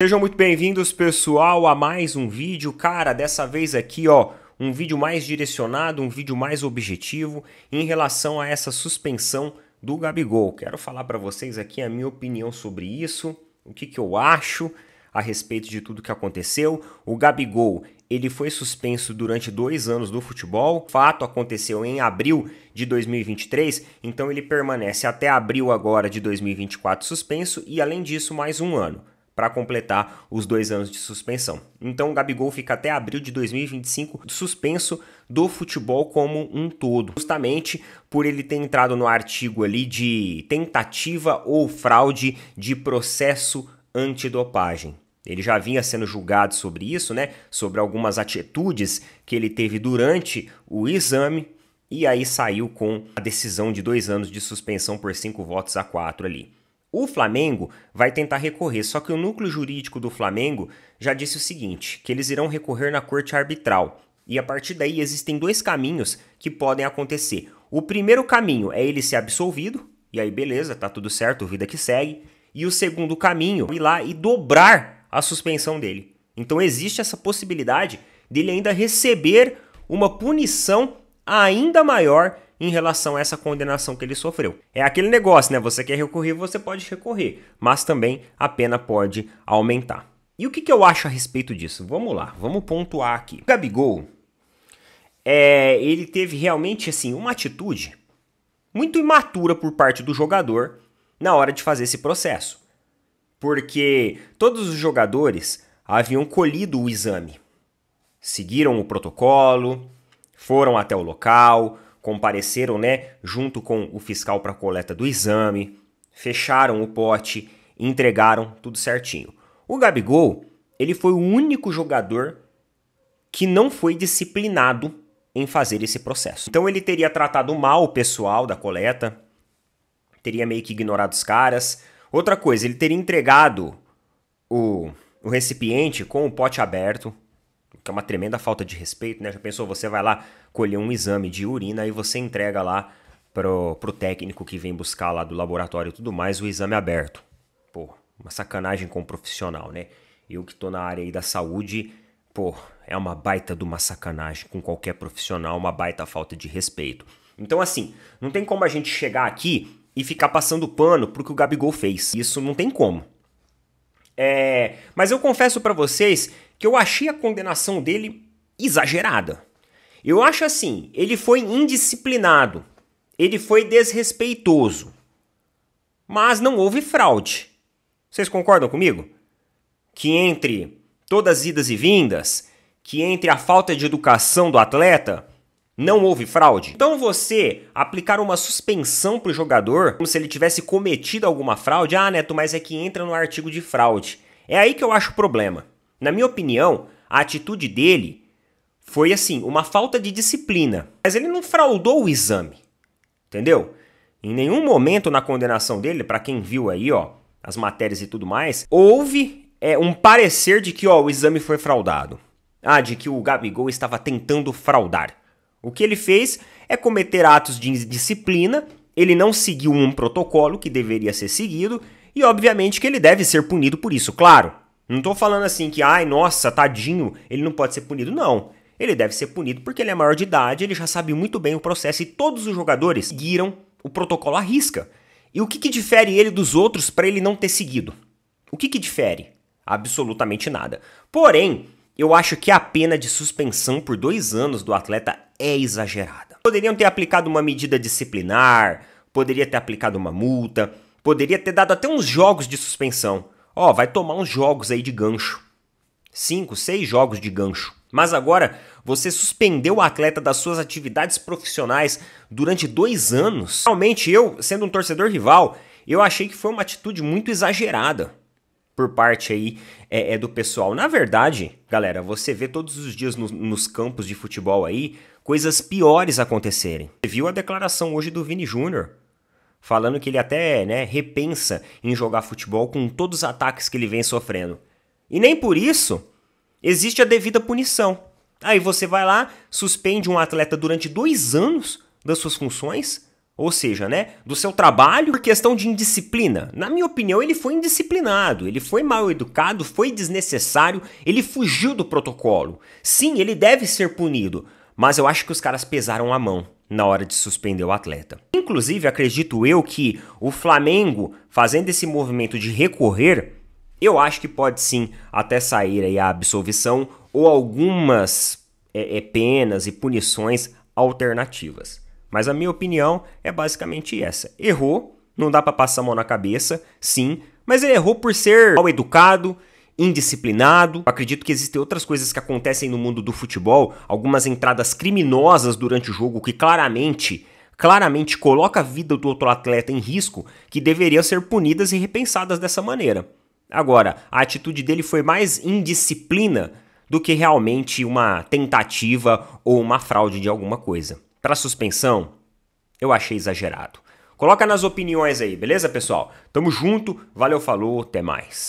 Sejam muito bem-vindos, pessoal, a mais um vídeo. Cara, dessa vez aqui, ó, um vídeo mais direcionado, um vídeo mais objetivo em relação a essa suspensão do Gabigol. Quero falar para vocês aqui a minha opinião sobre isso, o que, que eu acho a respeito de tudo que aconteceu. O Gabigol, ele foi suspenso durante dois anos do futebol. O fato aconteceu em abril de 2023, então ele permanece até abril agora de 2024 suspenso e, além disso, mais um ano para completar os dois anos de suspensão. Então o Gabigol fica até abril de 2025 suspenso do futebol como um todo, justamente por ele ter entrado no artigo ali de tentativa ou fraude de processo antidopagem. Ele já vinha sendo julgado sobre isso, né? Sobre algumas atitudes que ele teve durante o exame e aí saiu com a decisão de dois anos de suspensão por cinco votos a quatro ali. O Flamengo vai tentar recorrer, só que o núcleo jurídico do Flamengo já disse o seguinte: que eles irão recorrer na corte arbitral. E a partir daí existem dois caminhos que podem acontecer. O primeiro caminho é ele ser absolvido, e aí beleza, tá tudo certo, vida que segue. E o segundo caminho, ir lá e dobrar a suspensão dele. Então existe essa possibilidade dele ainda receber uma punição ainda maior em relação a essa condenação que ele sofreu. É aquele negócio, né? Você quer recorrer, você pode recorrer, mas também a pena pode aumentar. E o que, que eu acho a respeito disso? Vamos lá, vamos pontuar aqui. O Gabigol, é, ele teve realmente assim uma atitude muito imatura por parte do jogador na hora de fazer esse processo. Porque todos os jogadores haviam colhido o exame, seguiram o protocolo, foram até o local, compareceram, né, junto com o fiscal para coleta do exame, fecharam o pote, entregaram tudo certinho. O Gabigol, ele foi o único jogador que não foi disciplinado em fazer esse processo. Então ele teria tratado mal o pessoal da coleta, teria meio que ignorado os caras. Outra coisa, ele teria entregado o, o recipiente com o pote aberto, que é uma tremenda falta de respeito, né? Já pensou, você vai lá colher um exame de urina e você entrega lá pro, pro técnico que vem buscar lá do laboratório e tudo mais o exame aberto. Pô, uma sacanagem com o profissional, né? Eu que tô na área aí da saúde, pô, é uma baita de uma sacanagem com qualquer profissional, uma baita falta de respeito. Então, assim, não tem como a gente chegar aqui e ficar passando pano pro que o Gabigol fez. Isso não tem como. É, mas eu confesso para vocês que eu achei a condenação dele exagerada. Eu acho assim, ele foi indisciplinado, ele foi desrespeitoso, mas não houve fraude. Vocês concordam comigo? Que entre todas as idas e vindas, que entre a falta de educação do atleta, não houve fraude. Então você aplicar uma suspensão para o jogador, como se ele tivesse cometido alguma fraude, ah, Neto, mas é que entra no artigo de fraude. É aí que eu acho o problema. Na minha opinião, a atitude dele foi assim, uma falta de disciplina. Mas ele não fraudou o exame. Entendeu? Em nenhum momento na condenação dele, para quem viu aí, ó, as matérias e tudo mais, houve é, um parecer de que, ó, o exame foi fraudado. Ah, de que o Gabigol estava tentando fraudar. O que ele fez é cometer atos de indisciplina, ele não seguiu um protocolo que deveria ser seguido, e obviamente que ele deve ser punido por isso, claro. Não tô falando assim que, ai, nossa, tadinho, ele não pode ser punido. Não. Ele deve ser punido porque ele é maior de idade, ele já sabe muito bem o processo e todos os jogadores seguiram o protocolo à risca. E o que, que difere ele dos outros para ele não ter seguido? O que, que difere? Absolutamente nada. Porém, eu acho que a pena de suspensão por dois anos do atleta é exagerada. Poderiam ter aplicado uma medida disciplinar, poderia ter aplicado uma multa, poderia ter dado até uns jogos de suspensão. Ó, vai tomar uns jogos aí de gancho. Cinco, seis jogos de gancho. Mas agora você suspendeu o atleta das suas atividades profissionais durante dois anos. Realmente, eu, sendo um torcedor rival, eu achei que foi uma atitude muito exagerada por parte aí é, é do pessoal. Na verdade, galera, você vê todos os dias no, nos campos de futebol aí coisas piores acontecerem. Você viu a declaração hoje do Vini Júnior, falando que ele até né, repensa em jogar futebol com todos os ataques que ele vem sofrendo. E nem por isso existe a devida punição. Aí você vai lá, suspende um atleta durante dois anos das suas funções, ou seja, né, do seu trabalho por questão de indisciplina. Na minha opinião, ele foi indisciplinado, ele foi mal educado, foi desnecessário, ele fugiu do protocolo. Sim, ele deve ser punido, mas eu acho que os caras pesaram a mão na hora de suspender o atleta. Inclusive, acredito eu que o Flamengo, fazendo esse movimento de recorrer, eu acho que pode sim até sair aí a absolvição ou algumas é, é, penas e punições alternativas. Mas a minha opinião é basicamente essa: errou, não dá para passar a mão na cabeça, sim, mas ele errou por ser mal educado, indisciplinado. Eu acredito que existem outras coisas que acontecem no mundo do futebol, algumas entradas criminosas durante o jogo que claramente claramente coloca a vida do outro atleta em risco, que deveriam ser punidas e repensadas dessa maneira. Agora, a atitude dele foi mais indisciplina do que realmente uma tentativa ou uma fraude de alguma coisa. Para suspensão, eu achei exagerado. Coloca nas opiniões aí, beleza, pessoal? Tamo junto, valeu, falou, até mais.